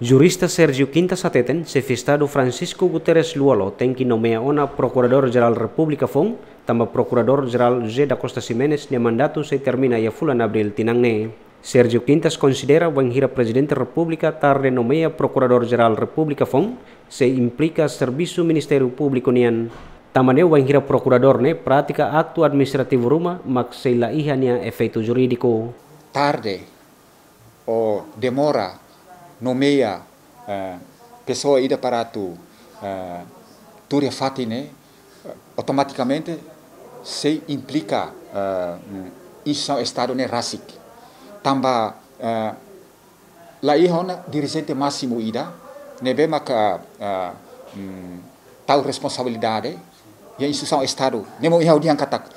Jurista Sergio Quintas Ateten, sefistado Francisco Guterres Luolo, tem que nomear ona Procurador-Geral República Fong, tamba Procurador-Geral José da Costa Ximenez, ne mandato se termina ia e fulan abril tinangne. Sergio Quintas considera wanhira Presidente República tarde nomeia Procurador-Geral República Fong, se implica serviço Ministério Público nian. Tamane wanhira Procurador ne pratica acto administrativo ruma, mak se la ihania efeito jurídico. Tarde o demora nomeia uh, pessoa ida para tu uh, eh, Túria Fatine, né? automaticamente se implica uh, isso é estado nerasic. Né, Tamba uh, lá é dirigente máximo ida, nebe né, maka uh, eh, um, tal responsabilidade e a é instituição estado. Nemo ia odian katak.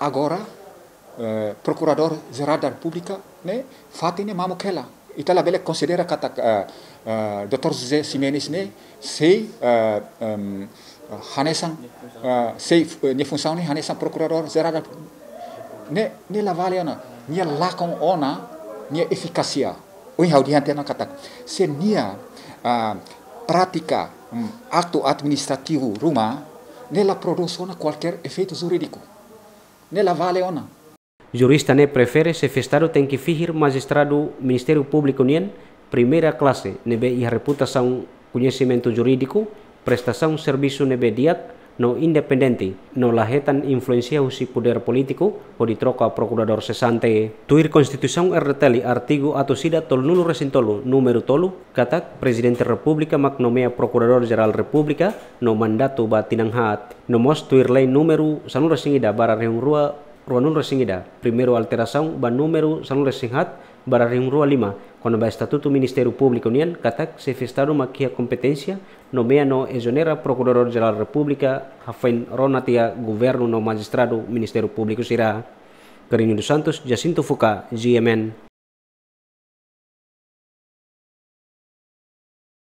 Agora uh, procurador geral da república, né? Fatine mamukela itala tá beleza considera kata uh, ah, uh, ah, Dr. José Simenes ne né? sei uh, ah, um, hanesan uh, sei uh, ne né, função ne né? hanesan procurador zerada ne ne la né nia lakon ona nia eficacia o haudiante a kata se nia uh, prática um, acto administrativo ruma nela produz ona qualquer efeito jurídico nela vale ona Jurista ne prefere se festado tem que fihir magistrado Ministério Público nien primeira classe nebe e reputação conhecimento jurídico prestação serviço nebe diat no independente, no lahetan influencia usi poder político o di troca procurador sesante. Tuir Constitución erreteli artigo ato tol nulo resintolu número tolu katak Presidente República nomea Procurador General republika no mandato batinang hat, No mos tuir lain número sanura singida bara reung rua rua nun resingida, primeiro alteração ba número san bara para rua Lima, quando ba Estatuto Ministério Público Unian catac se festaram aqui competencia competência nomeia no exonera Procurador Geral da República, hafen Ronatia, Governo no Magistrado Ministério Público sira. Carinho dos Santos, Jacinto Fuca, GMN.